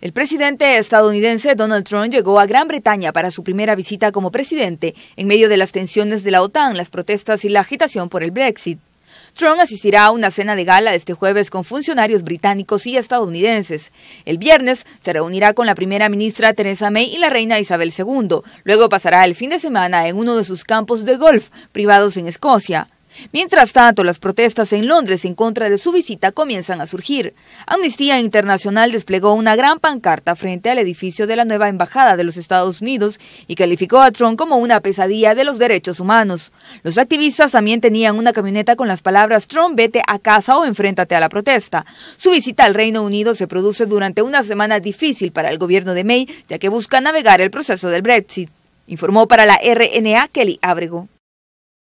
El presidente estadounidense Donald Trump llegó a Gran Bretaña para su primera visita como presidente en medio de las tensiones de la OTAN, las protestas y la agitación por el Brexit. Trump asistirá a una cena de gala este jueves con funcionarios británicos y estadounidenses. El viernes se reunirá con la primera ministra Theresa May y la reina Isabel II. Luego pasará el fin de semana en uno de sus campos de golf privados en Escocia. Mientras tanto, las protestas en Londres en contra de su visita comienzan a surgir. Amnistía Internacional desplegó una gran pancarta frente al edificio de la nueva Embajada de los Estados Unidos y calificó a Trump como una pesadilla de los derechos humanos. Los activistas también tenían una camioneta con las palabras Trump vete a casa o enfréntate a la protesta. Su visita al Reino Unido se produce durante una semana difícil para el gobierno de May, ya que busca navegar el proceso del Brexit. Informó para la RNA Kelly Abrego.